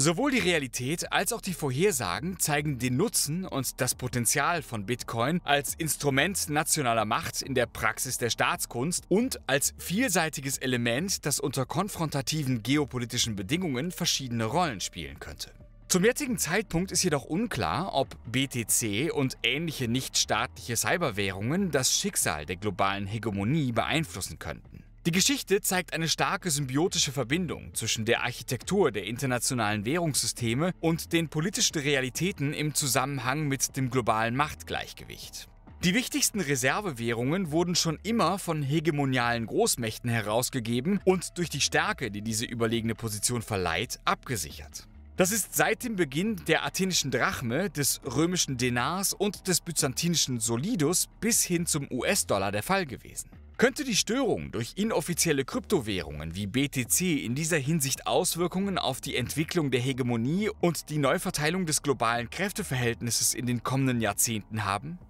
Sowohl die Realität als auch die Vorhersagen zeigen den Nutzen und das Potenzial von Bitcoin als Instrument nationaler Macht in der Praxis der Staatskunst und als vielseitiges Element, das unter konfrontativen geopolitischen Bedingungen verschiedene Rollen spielen könnte. Zum jetzigen Zeitpunkt ist jedoch unklar, ob BTC und ähnliche nichtstaatliche Cyberwährungen das Schicksal der globalen Hegemonie beeinflussen könnten. Die Geschichte zeigt eine starke symbiotische Verbindung zwischen der Architektur der internationalen Währungssysteme und den politischen Realitäten im Zusammenhang mit dem globalen Machtgleichgewicht. Die wichtigsten Reservewährungen wurden schon immer von hegemonialen Großmächten herausgegeben und durch die Stärke, die diese überlegene Position verleiht, abgesichert. Das ist seit dem Beginn der athenischen Drachme, des römischen Denars und des byzantinischen Solidus bis hin zum US-Dollar der Fall gewesen. Könnte die Störung durch inoffizielle Kryptowährungen wie BTC in dieser Hinsicht Auswirkungen auf die Entwicklung der Hegemonie und die Neuverteilung des globalen Kräfteverhältnisses in den kommenden Jahrzehnten haben?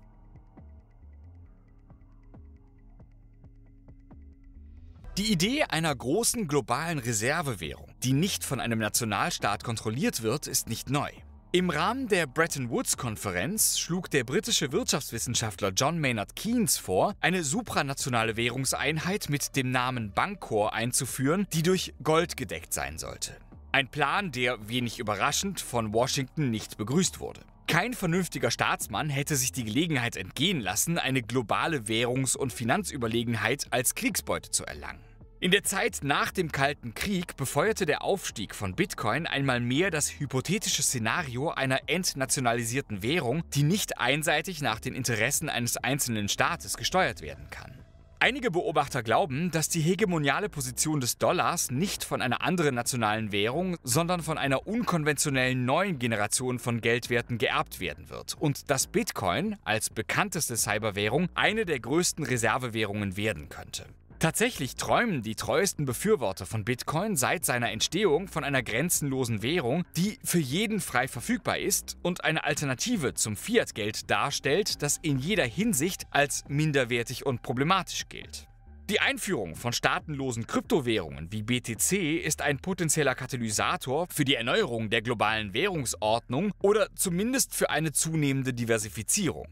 Die Idee einer großen globalen Reservewährung, die nicht von einem Nationalstaat kontrolliert wird, ist nicht neu. Im Rahmen der Bretton Woods-Konferenz schlug der britische Wirtschaftswissenschaftler John Maynard Keynes vor, eine supranationale Währungseinheit mit dem Namen Bancor einzuführen, die durch Gold gedeckt sein sollte. Ein Plan, der wenig überraschend von Washington nicht begrüßt wurde. Kein vernünftiger Staatsmann hätte sich die Gelegenheit entgehen lassen, eine globale Währungs- und Finanzüberlegenheit als Kriegsbeute zu erlangen. In der Zeit nach dem Kalten Krieg befeuerte der Aufstieg von Bitcoin einmal mehr das hypothetische Szenario einer entnationalisierten Währung, die nicht einseitig nach den Interessen eines einzelnen Staates gesteuert werden kann. Einige Beobachter glauben, dass die hegemoniale Position des Dollars nicht von einer anderen nationalen Währung, sondern von einer unkonventionellen neuen Generation von Geldwerten geerbt werden wird und dass Bitcoin als bekannteste Cyberwährung eine der größten Reservewährungen werden könnte. Tatsächlich träumen die treuesten Befürworter von Bitcoin seit seiner Entstehung von einer grenzenlosen Währung, die für jeden frei verfügbar ist und eine Alternative zum Fiat-Geld darstellt, das in jeder Hinsicht als minderwertig und problematisch gilt. Die Einführung von staatenlosen Kryptowährungen wie BTC ist ein potenzieller Katalysator für die Erneuerung der globalen Währungsordnung oder zumindest für eine zunehmende Diversifizierung.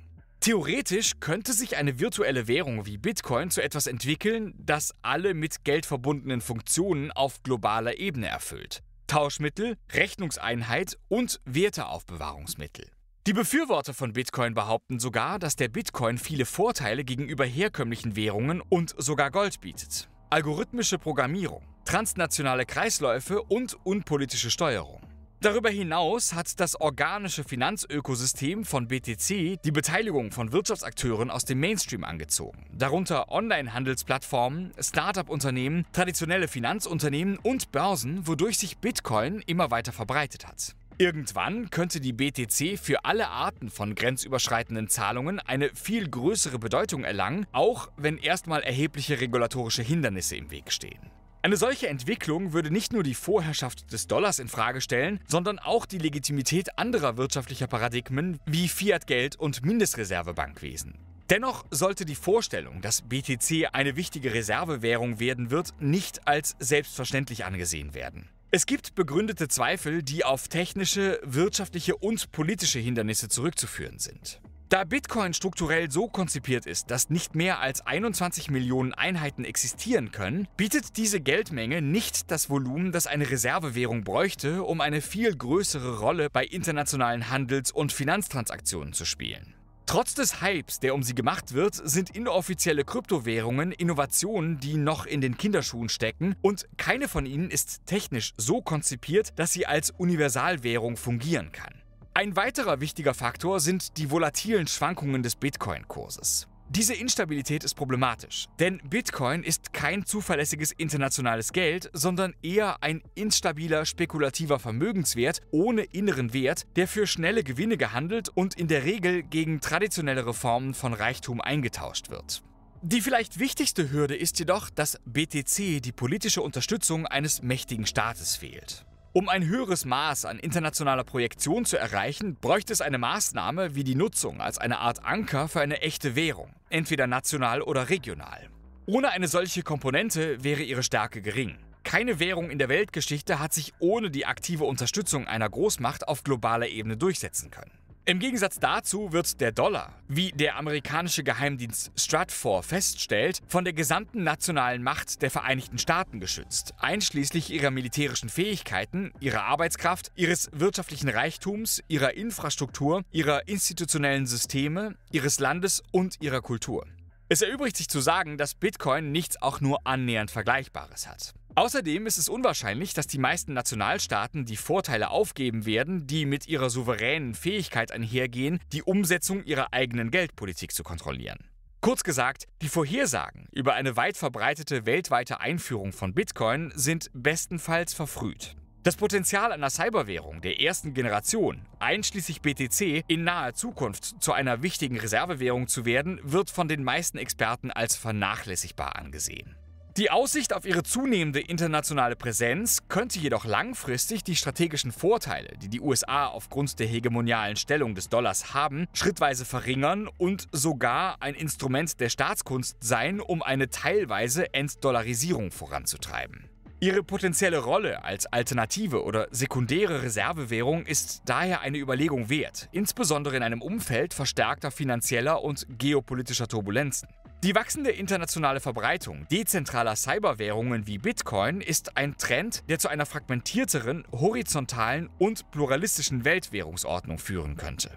Theoretisch könnte sich eine virtuelle Währung wie Bitcoin zu etwas entwickeln, das alle mit Geld verbundenen Funktionen auf globaler Ebene erfüllt. Tauschmittel, Rechnungseinheit und Werteaufbewahrungsmittel. Die Befürworter von Bitcoin behaupten sogar, dass der Bitcoin viele Vorteile gegenüber herkömmlichen Währungen und sogar Gold bietet. Algorithmische Programmierung, transnationale Kreisläufe und unpolitische Steuerung. Darüber hinaus hat das organische Finanzökosystem von BTC die Beteiligung von Wirtschaftsakteuren aus dem Mainstream angezogen, darunter Online-Handelsplattformen, Start-up-Unternehmen, traditionelle Finanzunternehmen und Börsen, wodurch sich Bitcoin immer weiter verbreitet hat. Irgendwann könnte die BTC für alle Arten von grenzüberschreitenden Zahlungen eine viel größere Bedeutung erlangen, auch wenn erstmal erhebliche regulatorische Hindernisse im Weg stehen. Eine solche Entwicklung würde nicht nur die Vorherrschaft des Dollars in Frage stellen, sondern auch die Legitimität anderer wirtschaftlicher Paradigmen wie Fiat-Geld und Mindestreservebankwesen. Dennoch sollte die Vorstellung, dass BTC eine wichtige Reservewährung werden wird, nicht als selbstverständlich angesehen werden. Es gibt begründete Zweifel, die auf technische, wirtschaftliche und politische Hindernisse zurückzuführen sind. Da Bitcoin strukturell so konzipiert ist, dass nicht mehr als 21 Millionen Einheiten existieren können, bietet diese Geldmenge nicht das Volumen, das eine Reservewährung bräuchte, um eine viel größere Rolle bei internationalen Handels- und Finanztransaktionen zu spielen. Trotz des Hypes, der um sie gemacht wird, sind inoffizielle Kryptowährungen Innovationen, die noch in den Kinderschuhen stecken und keine von ihnen ist technisch so konzipiert, dass sie als Universalwährung fungieren kann. Ein weiterer wichtiger Faktor sind die volatilen Schwankungen des Bitcoin-Kurses. Diese Instabilität ist problematisch, denn Bitcoin ist kein zuverlässiges internationales Geld, sondern eher ein instabiler spekulativer Vermögenswert ohne inneren Wert, der für schnelle Gewinne gehandelt und in der Regel gegen traditionellere Formen von Reichtum eingetauscht wird. Die vielleicht wichtigste Hürde ist jedoch, dass BTC die politische Unterstützung eines mächtigen Staates fehlt. Um ein höheres Maß an internationaler Projektion zu erreichen, bräuchte es eine Maßnahme wie die Nutzung als eine Art Anker für eine echte Währung, entweder national oder regional. Ohne eine solche Komponente wäre ihre Stärke gering. Keine Währung in der Weltgeschichte hat sich ohne die aktive Unterstützung einer Großmacht auf globaler Ebene durchsetzen können. Im Gegensatz dazu wird der Dollar, wie der amerikanische Geheimdienst Stratfor feststellt, von der gesamten nationalen Macht der Vereinigten Staaten geschützt, einschließlich ihrer militärischen Fähigkeiten, ihrer Arbeitskraft, ihres wirtschaftlichen Reichtums, ihrer Infrastruktur, ihrer institutionellen Systeme, ihres Landes und ihrer Kultur. Es erübrigt sich zu sagen, dass Bitcoin nichts auch nur annähernd Vergleichbares hat. Außerdem ist es unwahrscheinlich, dass die meisten Nationalstaaten die Vorteile aufgeben werden, die mit ihrer souveränen Fähigkeit einhergehen, die Umsetzung ihrer eigenen Geldpolitik zu kontrollieren. Kurz gesagt, die Vorhersagen über eine weit verbreitete weltweite Einführung von Bitcoin sind bestenfalls verfrüht. Das Potenzial einer Cyberwährung der ersten Generation, einschließlich BTC, in naher Zukunft zu einer wichtigen Reservewährung zu werden, wird von den meisten Experten als vernachlässigbar angesehen. Die Aussicht auf ihre zunehmende internationale Präsenz könnte jedoch langfristig die strategischen Vorteile, die die USA aufgrund der hegemonialen Stellung des Dollars haben, schrittweise verringern und sogar ein Instrument der Staatskunst sein, um eine teilweise Entdollarisierung voranzutreiben. Ihre potenzielle Rolle als alternative oder sekundäre Reservewährung ist daher eine Überlegung wert, insbesondere in einem Umfeld verstärkter finanzieller und geopolitischer Turbulenzen. Die wachsende internationale Verbreitung dezentraler Cyberwährungen wie Bitcoin ist ein Trend, der zu einer fragmentierteren, horizontalen und pluralistischen Weltwährungsordnung führen könnte.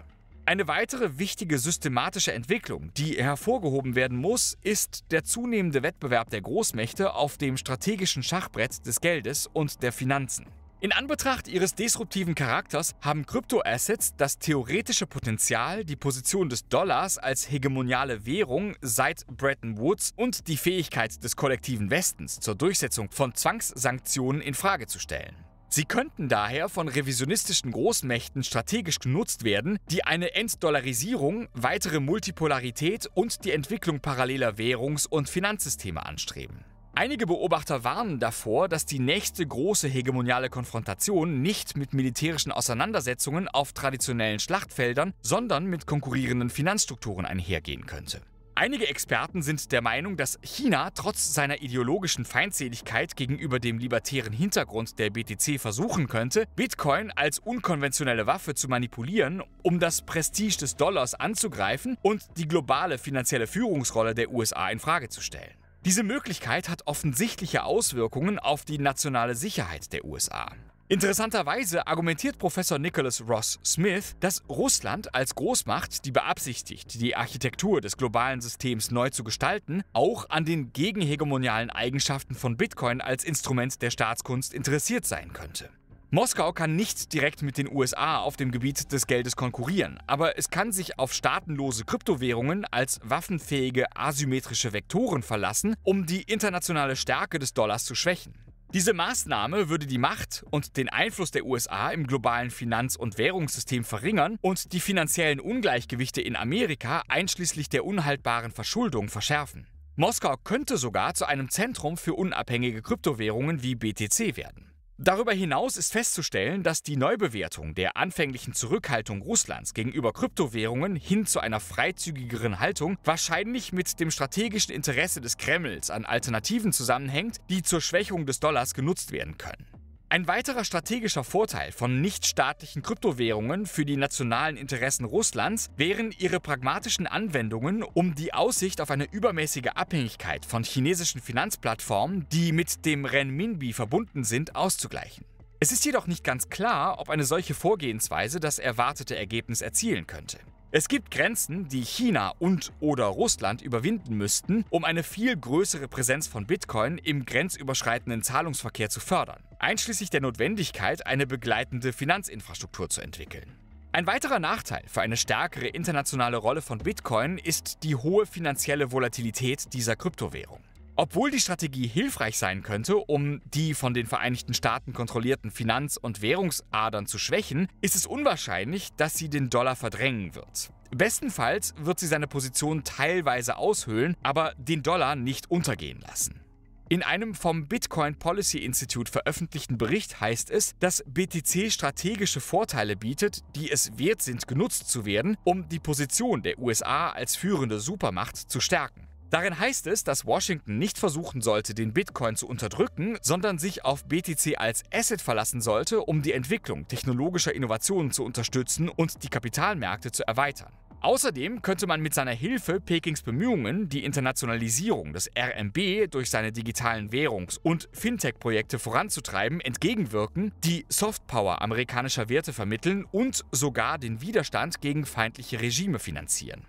Eine weitere wichtige systematische Entwicklung, die hervorgehoben werden muss, ist der zunehmende Wettbewerb der Großmächte auf dem strategischen Schachbrett des Geldes und der Finanzen. In Anbetracht ihres disruptiven Charakters haben Kryptoassets das theoretische Potenzial, die Position des Dollars als hegemoniale Währung seit Bretton Woods und die Fähigkeit des kollektiven Westens zur Durchsetzung von Zwangssanktionen infrage zu stellen. Sie könnten daher von revisionistischen Großmächten strategisch genutzt werden, die eine Entdollarisierung, weitere Multipolarität und die Entwicklung paralleler Währungs- und Finanzsysteme anstreben. Einige Beobachter warnen davor, dass die nächste große hegemoniale Konfrontation nicht mit militärischen Auseinandersetzungen auf traditionellen Schlachtfeldern, sondern mit konkurrierenden Finanzstrukturen einhergehen könnte. Einige Experten sind der Meinung, dass China trotz seiner ideologischen Feindseligkeit gegenüber dem libertären Hintergrund der BTC versuchen könnte, Bitcoin als unkonventionelle Waffe zu manipulieren, um das Prestige des Dollars anzugreifen und die globale finanzielle Führungsrolle der USA in Frage zu stellen. Diese Möglichkeit hat offensichtliche Auswirkungen auf die nationale Sicherheit der USA. Interessanterweise argumentiert Professor Nicholas Ross Smith, dass Russland als Großmacht, die beabsichtigt, die Architektur des globalen Systems neu zu gestalten, auch an den gegenhegemonialen Eigenschaften von Bitcoin als Instrument der Staatskunst interessiert sein könnte. Moskau kann nicht direkt mit den USA auf dem Gebiet des Geldes konkurrieren, aber es kann sich auf staatenlose Kryptowährungen als waffenfähige asymmetrische Vektoren verlassen, um die internationale Stärke des Dollars zu schwächen. Diese Maßnahme würde die Macht und den Einfluss der USA im globalen Finanz- und Währungssystem verringern und die finanziellen Ungleichgewichte in Amerika einschließlich der unhaltbaren Verschuldung verschärfen. Moskau könnte sogar zu einem Zentrum für unabhängige Kryptowährungen wie BTC werden. Darüber hinaus ist festzustellen, dass die Neubewertung der anfänglichen Zurückhaltung Russlands gegenüber Kryptowährungen hin zu einer freizügigeren Haltung wahrscheinlich mit dem strategischen Interesse des Kremls an Alternativen zusammenhängt, die zur Schwächung des Dollars genutzt werden können. Ein weiterer strategischer Vorteil von nichtstaatlichen Kryptowährungen für die nationalen Interessen Russlands wären ihre pragmatischen Anwendungen, um die Aussicht auf eine übermäßige Abhängigkeit von chinesischen Finanzplattformen, die mit dem Renminbi verbunden sind, auszugleichen. Es ist jedoch nicht ganz klar, ob eine solche Vorgehensweise das erwartete Ergebnis erzielen könnte. Es gibt Grenzen, die China und oder Russland überwinden müssten, um eine viel größere Präsenz von Bitcoin im grenzüberschreitenden Zahlungsverkehr zu fördern einschließlich der Notwendigkeit, eine begleitende Finanzinfrastruktur zu entwickeln. Ein weiterer Nachteil für eine stärkere internationale Rolle von Bitcoin ist die hohe finanzielle Volatilität dieser Kryptowährung. Obwohl die Strategie hilfreich sein könnte, um die von den Vereinigten Staaten kontrollierten Finanz- und Währungsadern zu schwächen, ist es unwahrscheinlich, dass sie den Dollar verdrängen wird. Bestenfalls wird sie seine Position teilweise aushöhlen, aber den Dollar nicht untergehen lassen. In einem vom Bitcoin Policy Institute veröffentlichten Bericht heißt es, dass BTC strategische Vorteile bietet, die es wert sind, genutzt zu werden, um die Position der USA als führende Supermacht zu stärken. Darin heißt es, dass Washington nicht versuchen sollte, den Bitcoin zu unterdrücken, sondern sich auf BTC als Asset verlassen sollte, um die Entwicklung technologischer Innovationen zu unterstützen und die Kapitalmärkte zu erweitern. Außerdem könnte man mit seiner Hilfe Pekings Bemühungen, die Internationalisierung des RMB durch seine digitalen Währungs- und Fintech-Projekte voranzutreiben, entgegenwirken, die Softpower amerikanischer Werte vermitteln und sogar den Widerstand gegen feindliche Regime finanzieren.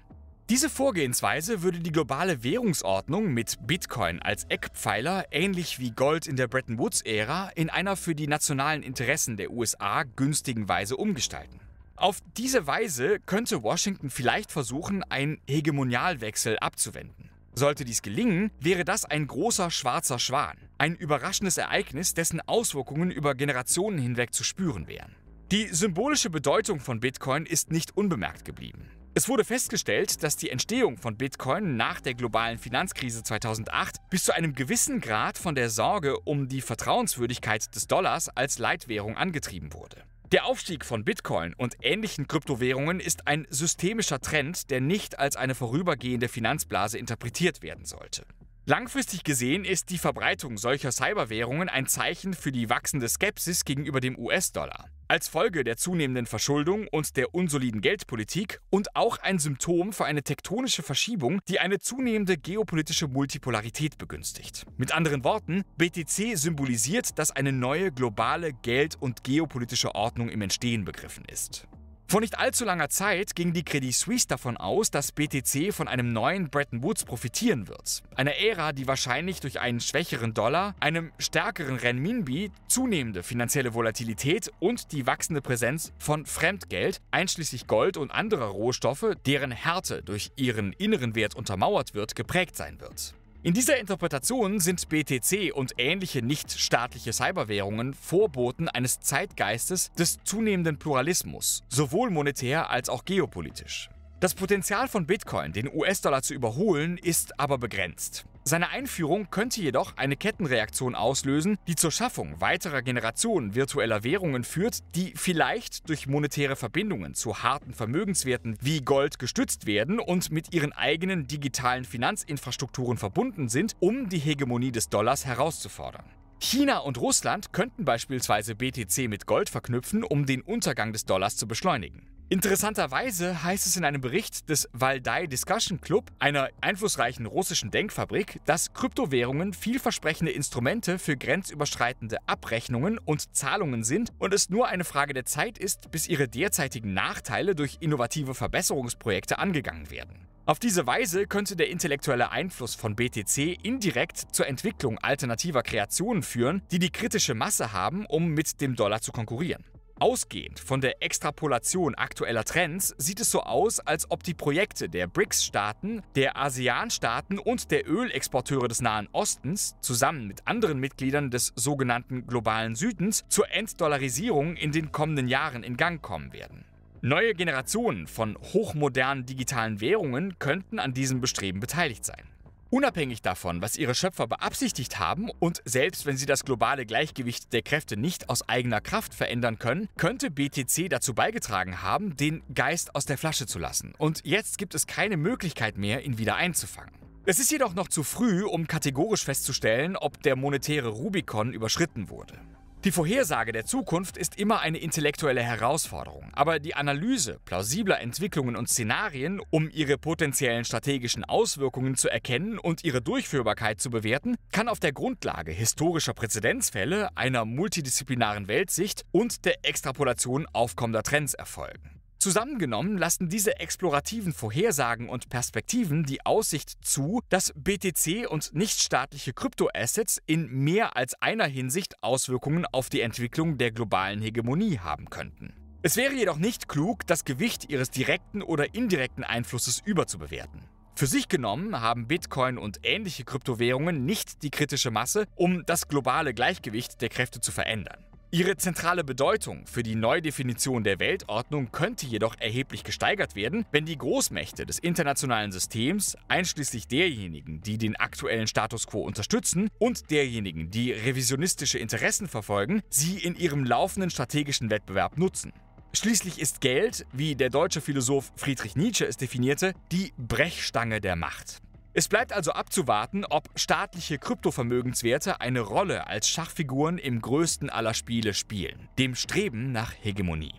Diese Vorgehensweise würde die globale Währungsordnung mit Bitcoin als Eckpfeiler, ähnlich wie Gold in der Bretton Woods-Ära, in einer für die nationalen Interessen der USA günstigen Weise umgestalten. Auf diese Weise könnte Washington vielleicht versuchen, einen Hegemonialwechsel abzuwenden. Sollte dies gelingen, wäre das ein großer schwarzer Schwan, ein überraschendes Ereignis, dessen Auswirkungen über Generationen hinweg zu spüren wären. Die symbolische Bedeutung von Bitcoin ist nicht unbemerkt geblieben. Es wurde festgestellt, dass die Entstehung von Bitcoin nach der globalen Finanzkrise 2008 bis zu einem gewissen Grad von der Sorge um die Vertrauenswürdigkeit des Dollars als Leitwährung angetrieben wurde. Der Aufstieg von Bitcoin und ähnlichen Kryptowährungen ist ein systemischer Trend, der nicht als eine vorübergehende Finanzblase interpretiert werden sollte. Langfristig gesehen ist die Verbreitung solcher Cyberwährungen ein Zeichen für die wachsende Skepsis gegenüber dem US-Dollar. Als Folge der zunehmenden Verschuldung und der unsoliden Geldpolitik und auch ein Symptom für eine tektonische Verschiebung, die eine zunehmende geopolitische Multipolarität begünstigt. Mit anderen Worten, BTC symbolisiert, dass eine neue globale Geld- und geopolitische Ordnung im Entstehen begriffen ist. Vor nicht allzu langer Zeit ging die Credit Suisse davon aus, dass BTC von einem neuen Bretton Woods profitieren wird. Eine Ära, die wahrscheinlich durch einen schwächeren Dollar, einem stärkeren Renminbi, zunehmende finanzielle Volatilität und die wachsende Präsenz von Fremdgeld, einschließlich Gold und anderer Rohstoffe, deren Härte durch ihren inneren Wert untermauert wird, geprägt sein wird. In dieser Interpretation sind BTC und ähnliche nichtstaatliche Cyberwährungen Vorboten eines Zeitgeistes des zunehmenden Pluralismus, sowohl monetär als auch geopolitisch. Das Potenzial von Bitcoin, den US-Dollar zu überholen, ist aber begrenzt. Seine Einführung könnte jedoch eine Kettenreaktion auslösen, die zur Schaffung weiterer Generationen virtueller Währungen führt, die vielleicht durch monetäre Verbindungen zu harten Vermögenswerten wie Gold gestützt werden und mit ihren eigenen digitalen Finanzinfrastrukturen verbunden sind, um die Hegemonie des Dollars herauszufordern. China und Russland könnten beispielsweise BTC mit Gold verknüpfen, um den Untergang des Dollars zu beschleunigen. Interessanterweise heißt es in einem Bericht des Valdai Discussion Club, einer einflussreichen russischen Denkfabrik, dass Kryptowährungen vielversprechende Instrumente für grenzüberschreitende Abrechnungen und Zahlungen sind und es nur eine Frage der Zeit ist, bis ihre derzeitigen Nachteile durch innovative Verbesserungsprojekte angegangen werden. Auf diese Weise könnte der intellektuelle Einfluss von BTC indirekt zur Entwicklung alternativer Kreationen führen, die die kritische Masse haben, um mit dem Dollar zu konkurrieren. Ausgehend von der Extrapolation aktueller Trends sieht es so aus, als ob die Projekte der BRICS-Staaten, der ASEAN-Staaten und der Ölexporteure des Nahen Ostens zusammen mit anderen Mitgliedern des sogenannten globalen Südens zur Entdollarisierung in den kommenden Jahren in Gang kommen werden. Neue Generationen von hochmodernen digitalen Währungen könnten an diesem Bestreben beteiligt sein. Unabhängig davon, was ihre Schöpfer beabsichtigt haben und selbst wenn sie das globale Gleichgewicht der Kräfte nicht aus eigener Kraft verändern können, könnte BTC dazu beigetragen haben, den Geist aus der Flasche zu lassen. Und jetzt gibt es keine Möglichkeit mehr, ihn wieder einzufangen. Es ist jedoch noch zu früh, um kategorisch festzustellen, ob der monetäre Rubikon überschritten wurde. Die Vorhersage der Zukunft ist immer eine intellektuelle Herausforderung, aber die Analyse plausibler Entwicklungen und Szenarien, um ihre potenziellen strategischen Auswirkungen zu erkennen und ihre Durchführbarkeit zu bewerten, kann auf der Grundlage historischer Präzedenzfälle, einer multidisziplinaren Weltsicht und der Extrapolation aufkommender Trends erfolgen. Zusammengenommen lassen diese explorativen Vorhersagen und Perspektiven die Aussicht zu, dass BTC und nichtstaatliche Kryptoassets in mehr als einer Hinsicht Auswirkungen auf die Entwicklung der globalen Hegemonie haben könnten. Es wäre jedoch nicht klug, das Gewicht ihres direkten oder indirekten Einflusses überzubewerten. Für sich genommen haben Bitcoin und ähnliche Kryptowährungen nicht die kritische Masse, um das globale Gleichgewicht der Kräfte zu verändern. Ihre zentrale Bedeutung für die Neudefinition der Weltordnung könnte jedoch erheblich gesteigert werden, wenn die Großmächte des internationalen Systems, einschließlich derjenigen, die den aktuellen Status quo unterstützen und derjenigen, die revisionistische Interessen verfolgen, sie in ihrem laufenden strategischen Wettbewerb nutzen. Schließlich ist Geld, wie der deutsche Philosoph Friedrich Nietzsche es definierte, die Brechstange der Macht. Es bleibt also abzuwarten, ob staatliche Kryptovermögenswerte eine Rolle als Schachfiguren im größten aller Spiele spielen, dem Streben nach Hegemonie.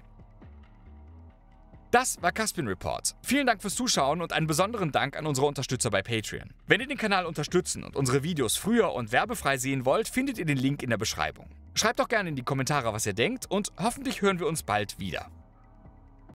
Das war Caspin Report. Vielen Dank fürs Zuschauen und einen besonderen Dank an unsere Unterstützer bei Patreon. Wenn ihr den Kanal unterstützen und unsere Videos früher und werbefrei sehen wollt, findet ihr den Link in der Beschreibung. Schreibt doch gerne in die Kommentare, was ihr denkt und hoffentlich hören wir uns bald wieder.